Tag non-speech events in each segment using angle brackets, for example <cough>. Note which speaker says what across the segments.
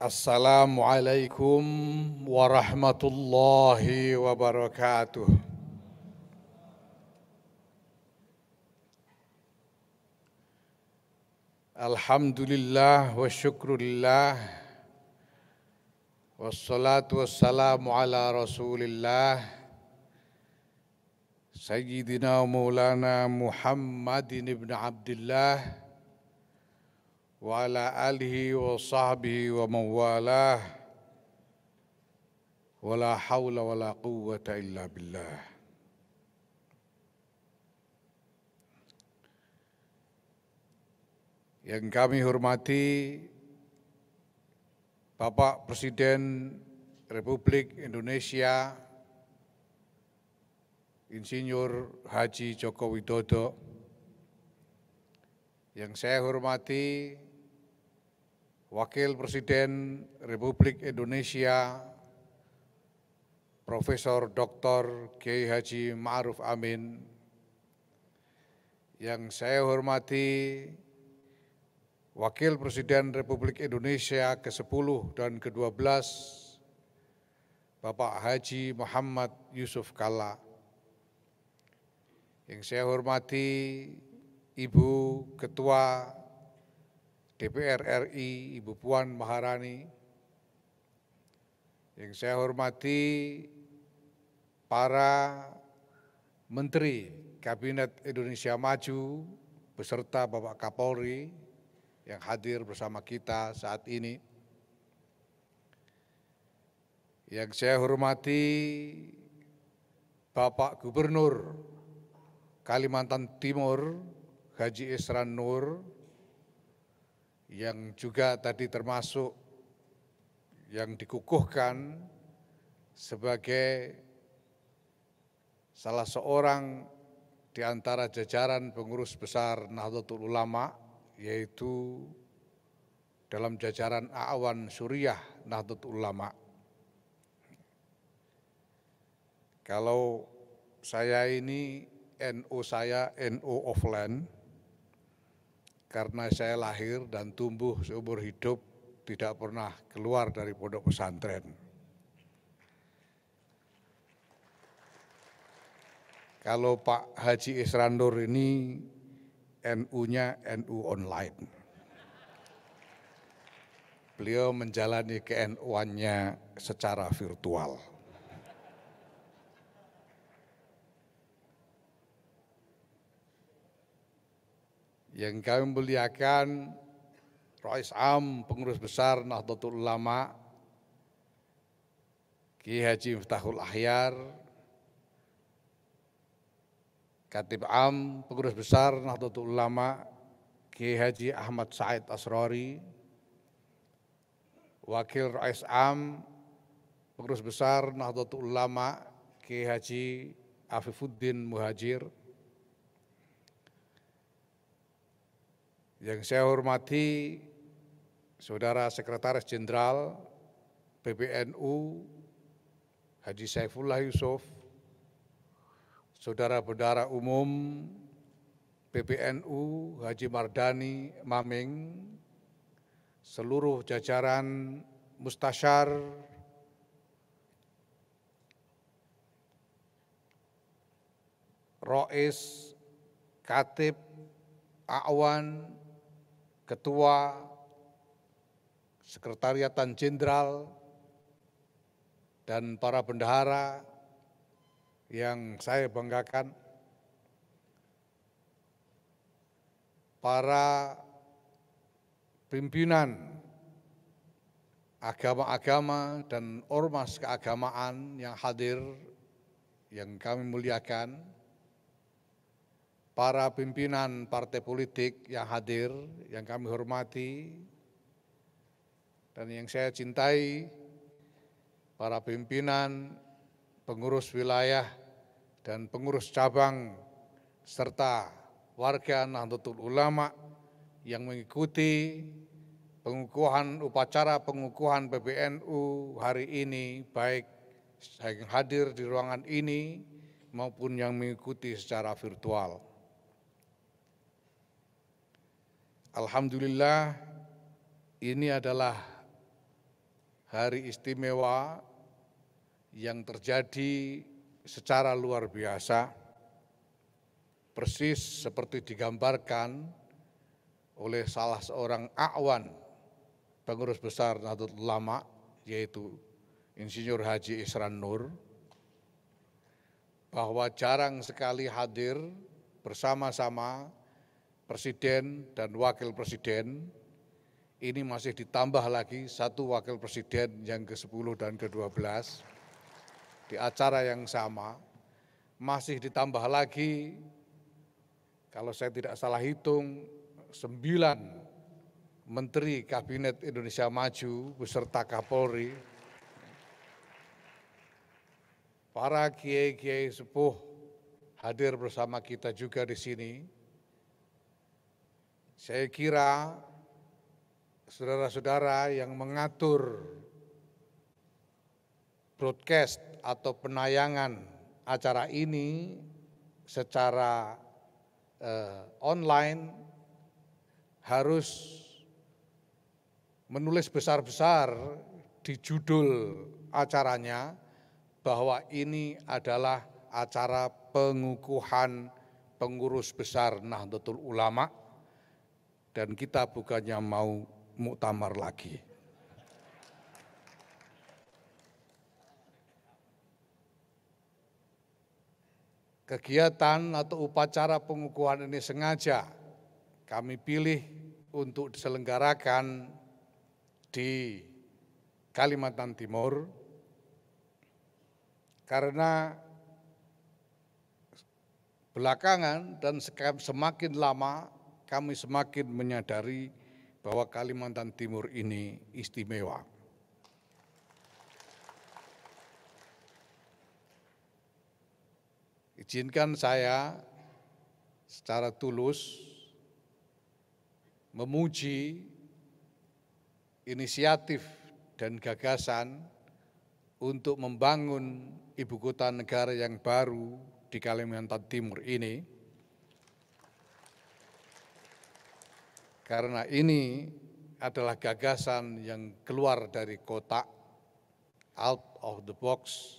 Speaker 1: السلام عليكم ورحمة الله وبركاته الحمد لله والشكر لله والصلاة والسلام على رسول الله سيدنا مولانا محمد بن عبد الله وعلى آله وصحبه ومن والاه ولا حول ولا قوة إلا بالله Yang kami hormati Bapak Presiden Republik Indonesia Insinyur Haji Joko Widodo yang saya hormati Wakil Presiden Republik Indonesia Profesor Dr. Kiai Haji Ma'ruf Amin yang saya hormati Wakil Presiden Republik Indonesia ke-10 dan ke-12 Bapak Haji Muhammad Yusuf Kalla yang saya hormati Ibu Ketua DPR RI, Ibu Puan Maharani, yang saya hormati para Menteri Kabinet Indonesia Maju beserta Bapak Kapolri yang hadir bersama kita saat ini. Yang saya hormati Bapak Gubernur Kalimantan Timur Haji Isran Nur, yang juga tadi termasuk yang dikukuhkan sebagai salah seorang di antara jajaran pengurus besar Nahdlatul Ulama yaitu dalam jajaran Awan Suriah Nahdlatul Ulama. Kalau saya ini NO saya NU NO offline, karena saya lahir dan tumbuh seumur hidup tidak pernah keluar dari pondok pesantren. Kalau Pak Haji Israndur ini NU-nya NU online. Beliau menjalani ke NU-annya secara virtual. yang kami muliakan Rais Am, Pengurus Besar Nahdlatul Ulama, Ki Haji Miftahul Ahyar, Katib Am, Pengurus Besar Nahdlatul Ulama, Ki Haji Ahmad Said Asrori, Wakil Rais Am, Pengurus Besar Nahdlatul Ulama, Ki Haji Afifuddin Muhajir, Yang saya hormati Saudara Sekretaris Jenderal PBNU Haji Saifullah Yusuf, Saudara Bendara Umum PBNU Haji Mardani Maming, seluruh jajaran mustasyar Rois, Katib, Awan, Ketua Sekretariatan Jenderal dan para bendahara yang saya banggakan, para pimpinan agama-agama dan ormas keagamaan yang hadir, yang kami muliakan, para pimpinan partai politik yang hadir, yang kami hormati, dan yang saya cintai, para pimpinan, pengurus wilayah, dan pengurus cabang, serta warga Nahdlatul Ulama yang mengikuti pengukuhan upacara pengukuhan PBNU hari ini baik yang hadir di ruangan ini maupun yang mengikuti secara virtual. Alhamdulillah ini adalah hari istimewa yang terjadi secara luar biasa persis seperti digambarkan oleh salah seorang awan pengurus besar Nahdlatul Ulama yaitu Insinyur Haji Isran Nur bahwa jarang sekali hadir bersama-sama Presiden dan Wakil Presiden, ini masih ditambah lagi satu Wakil Presiden yang ke-10 dan ke-12 di acara yang sama, masih ditambah lagi, kalau saya tidak salah hitung, sembilan Menteri Kabinet Indonesia Maju beserta Kapolri, para kiai-kiai sepuh hadir bersama kita juga di sini, saya kira saudara-saudara yang mengatur broadcast atau penayangan acara ini secara eh, online harus menulis besar-besar di judul acaranya bahwa ini adalah acara pengukuhan pengurus besar Nahdlatul Ulama dan kita bukannya mau muktamar lagi. Kegiatan atau upacara pengukuhan ini sengaja kami pilih untuk diselenggarakan di Kalimantan Timur karena belakangan dan semakin lama kami semakin menyadari bahwa Kalimantan Timur ini istimewa. Izinkan saya secara tulus memuji inisiatif dan gagasan untuk membangun ibu kota negara yang baru di Kalimantan Timur ini Karena ini adalah gagasan yang keluar dari kotak, out of the box,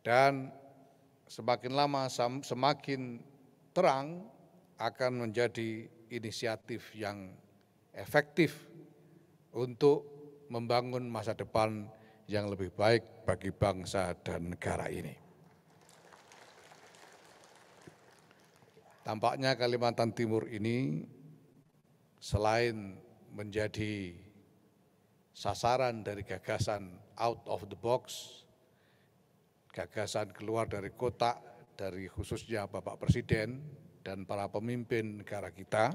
Speaker 1: dan semakin lama semakin terang akan menjadi inisiatif yang efektif untuk membangun masa depan yang lebih baik bagi bangsa dan negara ini. Tampaknya Kalimantan Timur ini selain menjadi sasaran dari gagasan out of the box, gagasan keluar dari kotak dari khususnya Bapak Presiden dan para pemimpin negara kita.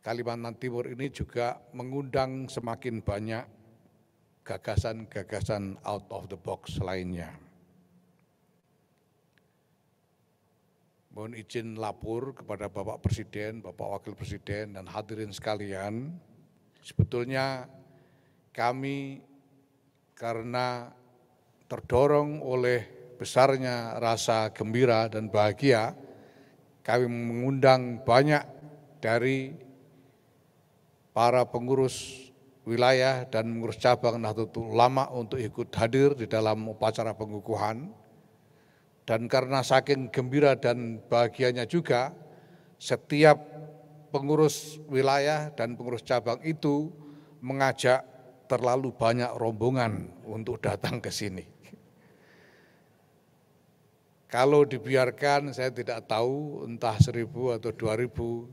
Speaker 1: Kalimantan Timur ini juga mengundang semakin banyak gagasan-gagasan out of the box lainnya. mohon izin lapor kepada Bapak Presiden, Bapak Wakil Presiden, dan hadirin sekalian. Sebetulnya kami karena terdorong oleh besarnya rasa gembira dan bahagia, kami mengundang banyak dari para pengurus wilayah dan pengurus cabang Nahdlatul Ulama untuk ikut hadir di dalam upacara pengukuhan dan karena saking gembira dan bahagianya juga, setiap pengurus wilayah dan pengurus cabang itu mengajak terlalu banyak rombongan untuk datang ke sini. Kalau dibiarkan, saya tidak tahu entah seribu atau dua ribu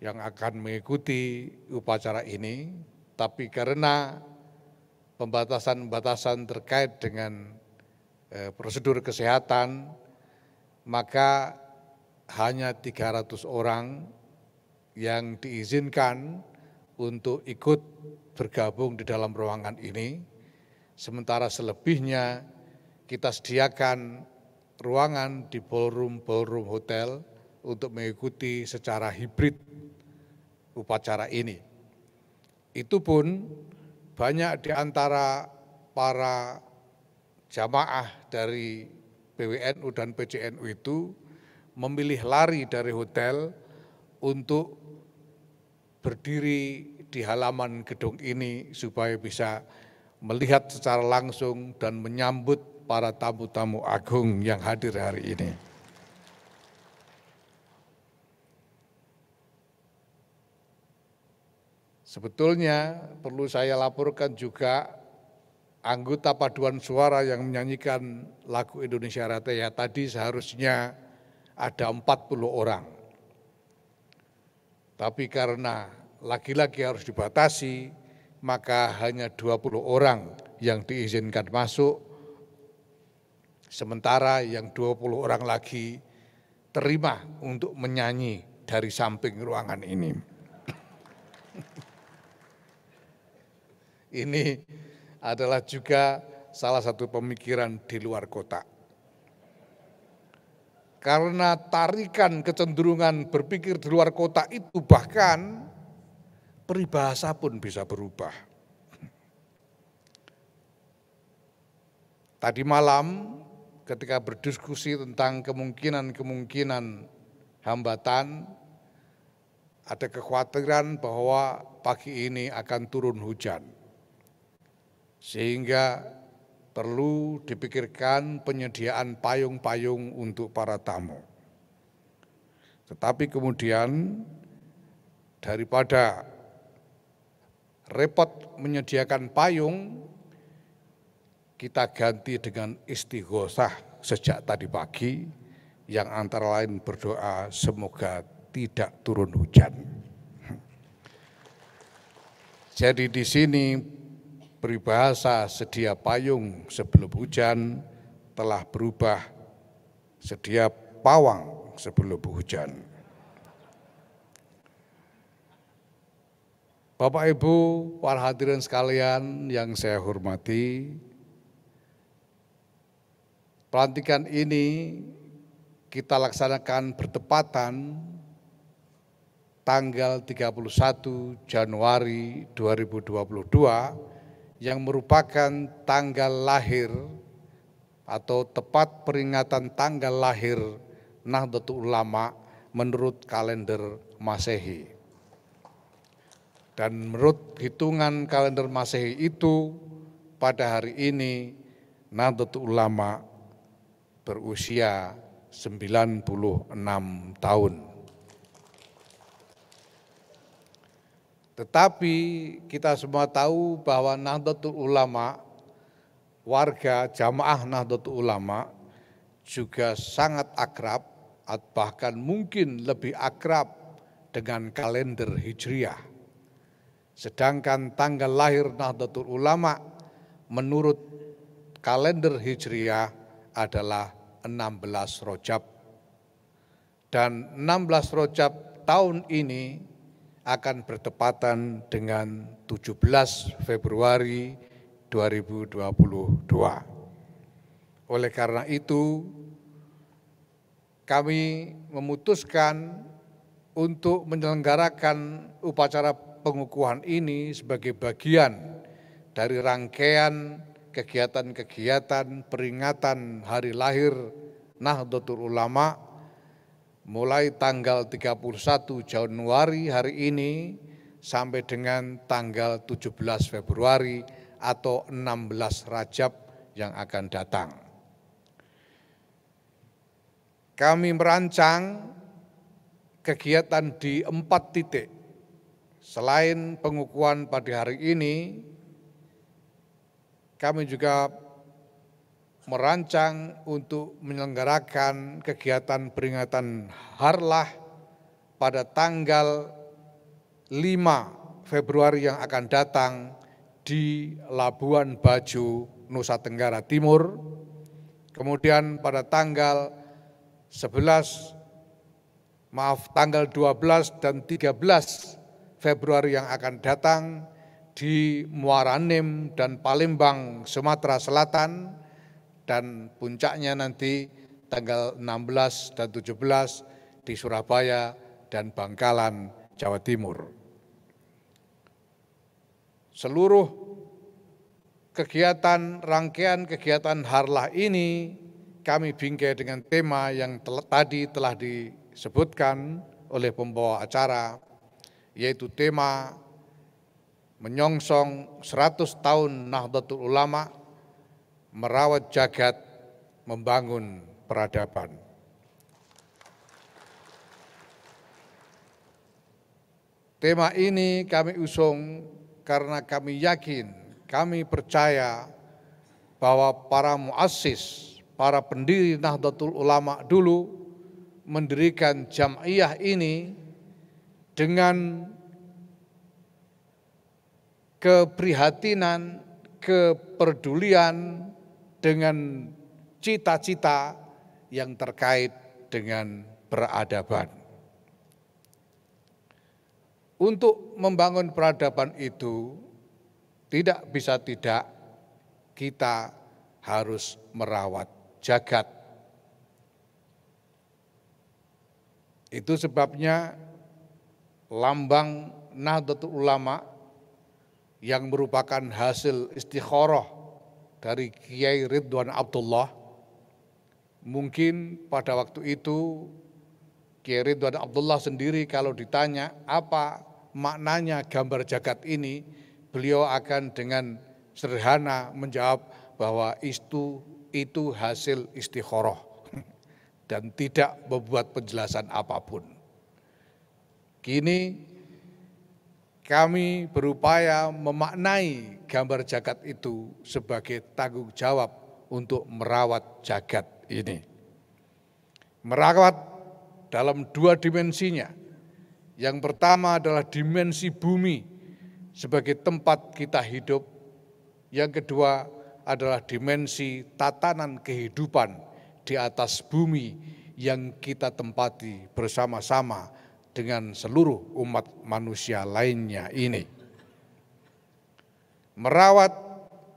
Speaker 1: yang akan mengikuti upacara ini, tapi karena pembatasan-pembatasan terkait dengan Eh, prosedur kesehatan, maka hanya 300 orang yang diizinkan untuk ikut bergabung di dalam ruangan ini. Sementara selebihnya kita sediakan ruangan di ballroom-ballroom hotel untuk mengikuti secara hibrid upacara ini. Itu pun banyak di antara para jamaah dari PWNU dan PCNU itu memilih lari dari hotel untuk berdiri di halaman gedung ini supaya bisa melihat secara langsung dan menyambut para tamu-tamu agung yang hadir hari ini. Sebetulnya perlu saya laporkan juga anggota paduan suara yang menyanyikan lagu Indonesia Raya tadi seharusnya ada 40 orang. Tapi karena lagi-lagi harus dibatasi, maka hanya 20 orang yang diizinkan masuk, sementara yang 20 orang lagi terima untuk menyanyi dari samping ruangan ini. <laughs> ini adalah juga salah satu pemikiran di luar kota. Karena tarikan kecenderungan berpikir di luar kota itu bahkan peribahasa pun bisa berubah. Tadi malam ketika berdiskusi tentang kemungkinan-kemungkinan hambatan, ada kekhawatiran bahwa pagi ini akan turun hujan. Sehingga perlu dipikirkan penyediaan payung-payung untuk para tamu. Tetapi kemudian daripada repot menyediakan payung, kita ganti dengan istighosah sejak tadi pagi yang antara lain berdoa semoga tidak turun hujan. Jadi di sini peribahasa sedia payung sebelum hujan telah berubah sedia pawang sebelum hujan. Bapak Ibu, para hadirin sekalian yang saya hormati, pelantikan ini kita laksanakan bertepatan tanggal 31 Januari 2022 yang merupakan tanggal lahir atau tepat peringatan tanggal lahir Nahdlatul Ulama menurut kalender Masehi. Dan menurut hitungan kalender Masehi itu pada hari ini Nahdlatul Ulama berusia 96 tahun. Tetapi kita semua tahu bahwa Nahdlatul Ulama, warga jamaah Nahdlatul Ulama juga sangat akrab, bahkan mungkin lebih akrab dengan kalender Hijriah. Sedangkan tanggal lahir Nahdlatul Ulama menurut kalender Hijriah adalah 16 Rojab. Dan 16 Rojab tahun ini akan bertepatan dengan 17 Februari 2022. Oleh karena itu, kami memutuskan untuk menyelenggarakan upacara pengukuhan ini sebagai bagian dari rangkaian kegiatan-kegiatan peringatan hari lahir Nahdlatul Ulama' mulai tanggal 31 Januari hari ini sampai dengan tanggal 17 Februari atau 16 Rajab yang akan datang. Kami merancang kegiatan di empat titik. Selain pengukuhan pada hari ini, kami juga merancang untuk menyelenggarakan kegiatan peringatan Harlah pada tanggal 5 Februari yang akan datang di Labuan Bajo, Nusa Tenggara Timur. Kemudian pada tanggal 11 maaf tanggal 12 dan 13 Februari yang akan datang di Muara dan Palembang, Sumatera Selatan dan puncaknya nanti tanggal 16 dan 17 di Surabaya dan Bangkalan, Jawa Timur. Seluruh kegiatan rangkaian kegiatan Harlah ini kami bingkai dengan tema yang tel tadi telah disebutkan oleh pembawa acara yaitu tema menyongsong 100 tahun Nahdlatul Ulama merawat jagat, membangun peradaban. Tema ini kami usung karena kami yakin, kami percaya bahwa para muassis, para pendiri Nahdlatul Ulama dulu mendirikan jamiyah ini dengan keprihatinan, kepedulian, dengan cita-cita yang terkait dengan peradaban. Untuk membangun peradaban itu, tidak bisa tidak kita harus merawat jagat. Itu sebabnya lambang Nahdlatul Ulama yang merupakan hasil istikharah dari Kiai Ridwan Abdullah. Mungkin pada waktu itu Kiai Ridwan Abdullah sendiri kalau ditanya apa maknanya gambar jagat ini, beliau akan dengan sederhana menjawab bahwa itu itu hasil istikharah <laughs> dan tidak membuat penjelasan apapun. Kini kami berupaya memaknai gambar jagat itu sebagai tanggung jawab untuk merawat jagat ini. Merawat dalam dua dimensinya. Yang pertama adalah dimensi bumi sebagai tempat kita hidup. Yang kedua adalah dimensi tatanan kehidupan di atas bumi yang kita tempati bersama-sama dengan seluruh umat manusia lainnya ini. Merawat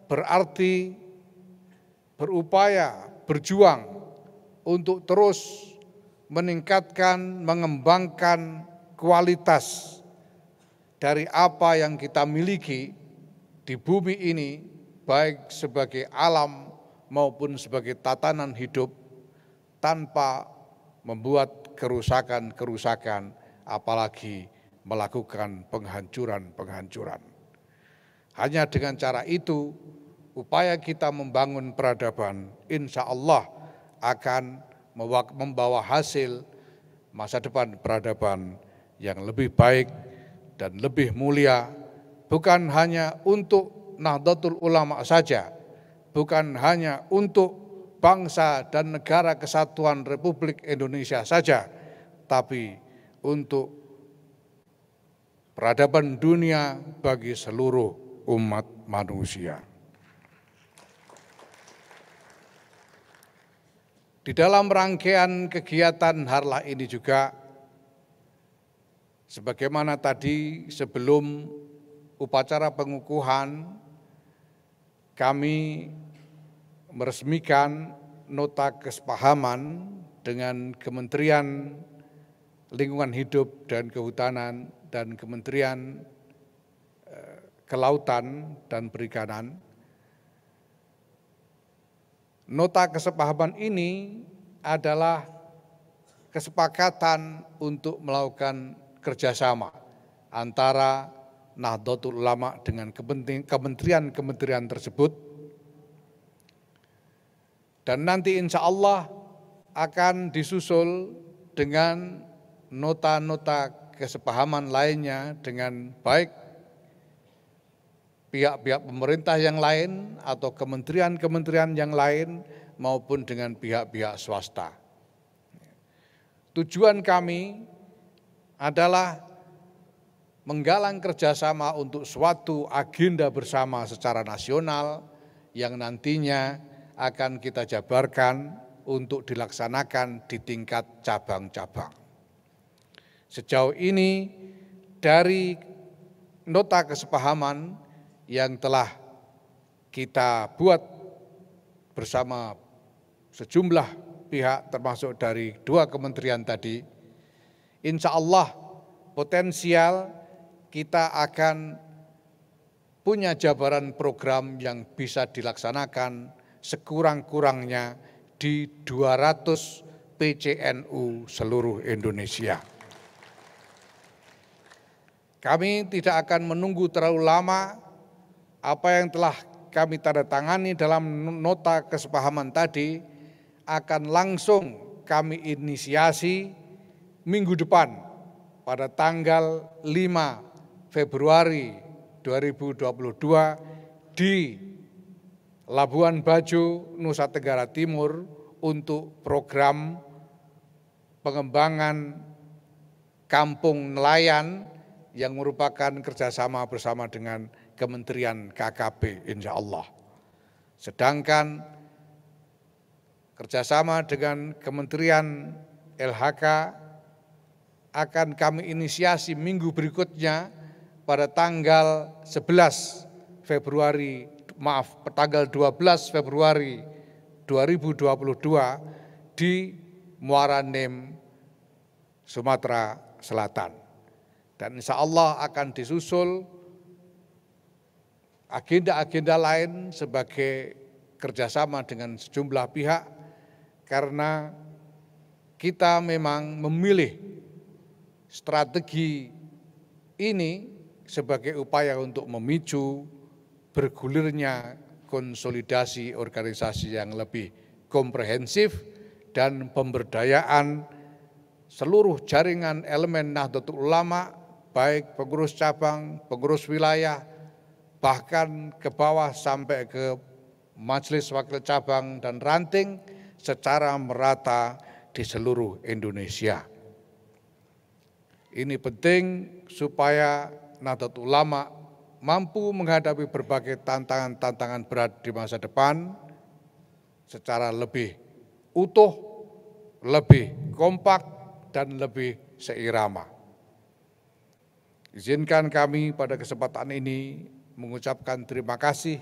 Speaker 1: berarti berupaya, berjuang untuk terus meningkatkan, mengembangkan kualitas dari apa yang kita miliki di bumi ini, baik sebagai alam maupun sebagai tatanan hidup, tanpa membuat kerusakan-kerusakan apalagi melakukan penghancuran-penghancuran. Hanya dengan cara itu, upaya kita membangun peradaban, insya Allah akan membawa hasil masa depan peradaban yang lebih baik dan lebih mulia, bukan hanya untuk Nahdlatul Ulama saja, bukan hanya untuk bangsa dan negara kesatuan Republik Indonesia saja, tapi untuk peradaban dunia bagi seluruh umat manusia. Di dalam rangkaian kegiatan harlah ini juga, sebagaimana tadi sebelum upacara pengukuhan, kami meresmikan nota kesepahaman dengan Kementerian lingkungan hidup dan kehutanan dan Kementerian eh, Kelautan dan Perikanan. Nota kesepahaman ini adalah kesepakatan untuk melakukan kerjasama antara Nahdlatul Ulama dengan kementerian-kementerian tersebut. Dan nanti insya Allah akan disusul dengan nota-nota kesepahaman lainnya dengan baik pihak-pihak pemerintah yang lain atau kementerian-kementerian yang lain maupun dengan pihak-pihak swasta. Tujuan kami adalah menggalang kerjasama untuk suatu agenda bersama secara nasional yang nantinya akan kita jabarkan untuk dilaksanakan di tingkat cabang-cabang. Sejauh ini dari nota kesepahaman yang telah kita buat bersama sejumlah pihak termasuk dari dua kementerian tadi, insya Allah potensial kita akan punya jabaran program yang bisa dilaksanakan sekurang-kurangnya di 200 PCNU seluruh Indonesia. Kami tidak akan menunggu terlalu lama apa yang telah kami tanda tangani dalam nota kesepahaman tadi akan langsung kami inisiasi minggu depan pada tanggal 5 Februari 2022 di Labuan Bajo, Nusa Tenggara Timur untuk program pengembangan kampung nelayan yang merupakan kerjasama bersama dengan Kementerian KKP insya Allah. Sedangkan kerjasama dengan Kementerian LHK akan kami inisiasi minggu berikutnya pada tanggal 11 Februari, maaf, tanggal 12 Februari 2022 di Muara Nem, Sumatera Selatan. Dan insya Allah akan disusul agenda-agenda lain sebagai kerjasama dengan sejumlah pihak karena kita memang memilih strategi ini sebagai upaya untuk memicu bergulirnya konsolidasi organisasi yang lebih komprehensif dan pemberdayaan seluruh jaringan elemen Nahdlatul Ulama baik pengurus cabang, pengurus wilayah, bahkan ke bawah sampai ke majelis wakil cabang dan ranting secara merata di seluruh Indonesia. Ini penting supaya Nahdlatul Ulama mampu menghadapi berbagai tantangan-tantangan berat di masa depan secara lebih utuh, lebih kompak, dan lebih seirama. Izinkan kami pada kesempatan ini mengucapkan terima kasih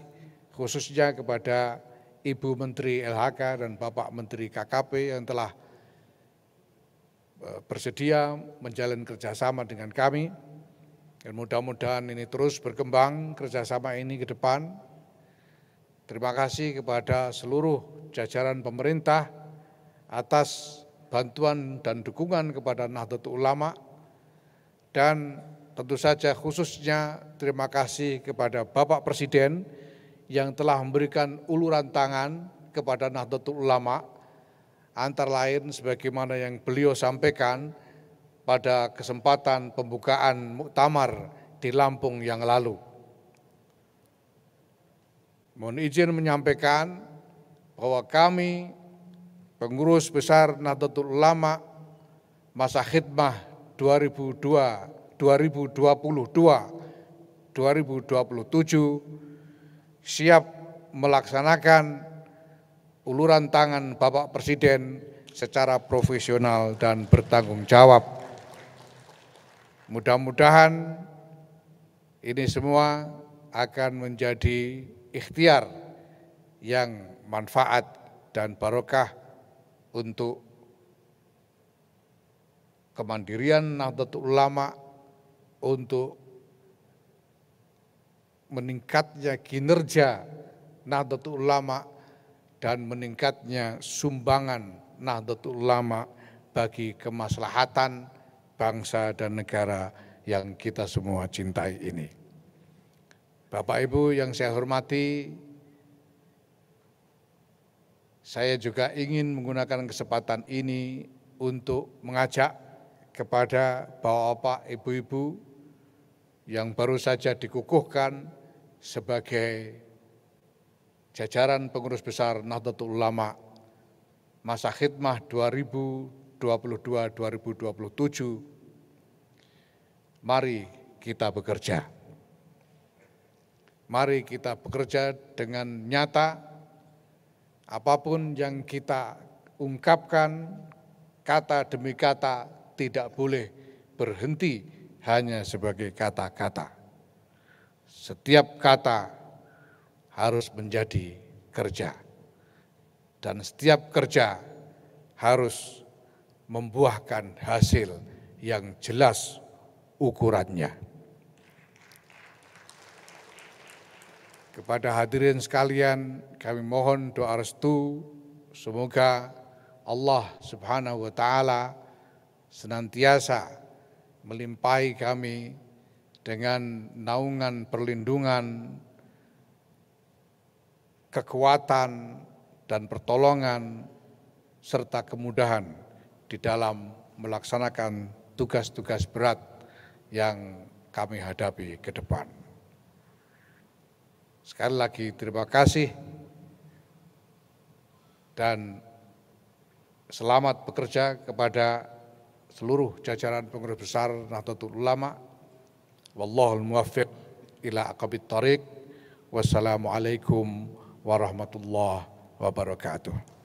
Speaker 1: khususnya kepada Ibu Menteri LHK dan Bapak Menteri KKP yang telah eh, bersedia menjalin kerjasama dengan kami. Dan mudah-mudahan ini terus berkembang kerjasama ini ke depan. Terima kasih kepada seluruh jajaran pemerintah atas bantuan dan dukungan kepada Nahdlatul Ulama dan tentu saja khususnya terima kasih kepada Bapak Presiden yang telah memberikan uluran tangan kepada Nahdlatul Ulama, antara lain sebagaimana yang beliau sampaikan pada kesempatan pembukaan Muktamar di Lampung yang lalu. Mohon izin menyampaikan bahwa kami, pengurus besar Nahdlatul Ulama, masa khidmah 2002 2022 2027 siap melaksanakan uluran tangan Bapak Presiden secara profesional dan bertanggung jawab. Mudah-mudahan ini semua akan menjadi ikhtiar yang manfaat dan barokah untuk kemandirian Nahdlatul Ulama untuk meningkatnya kinerja Nahdlatul Ulama dan meningkatnya sumbangan Nahdlatul Ulama bagi kemaslahatan bangsa dan negara yang kita semua cintai ini. Bapak Ibu yang saya hormati, saya juga ingin menggunakan kesempatan ini untuk mengajak kepada bapak-bapak, ibu-ibu, yang baru saja dikukuhkan sebagai jajaran pengurus besar Nahdlatul Ulama masa khidmah 2022-2027. Mari kita bekerja. Mari kita bekerja dengan nyata apapun yang kita ungkapkan kata demi kata tidak boleh berhenti hanya sebagai kata-kata. Setiap kata harus menjadi kerja. Dan setiap kerja harus membuahkan hasil yang jelas ukurannya. Kepada hadirin sekalian, kami mohon doa restu semoga Allah Subhanahu wa taala senantiasa Melimpai kami dengan naungan perlindungan, kekuatan, dan pertolongan, serta kemudahan di dalam melaksanakan tugas-tugas berat yang kami hadapi ke depan. Sekali lagi terima kasih dan selamat bekerja kepada seluruh jajaran pengurus besar Nahdlatul Ulama. Wallahul muwaffiq ila aqabit tariq. Wassalamualaikum warahmatullahi wabarakatuh.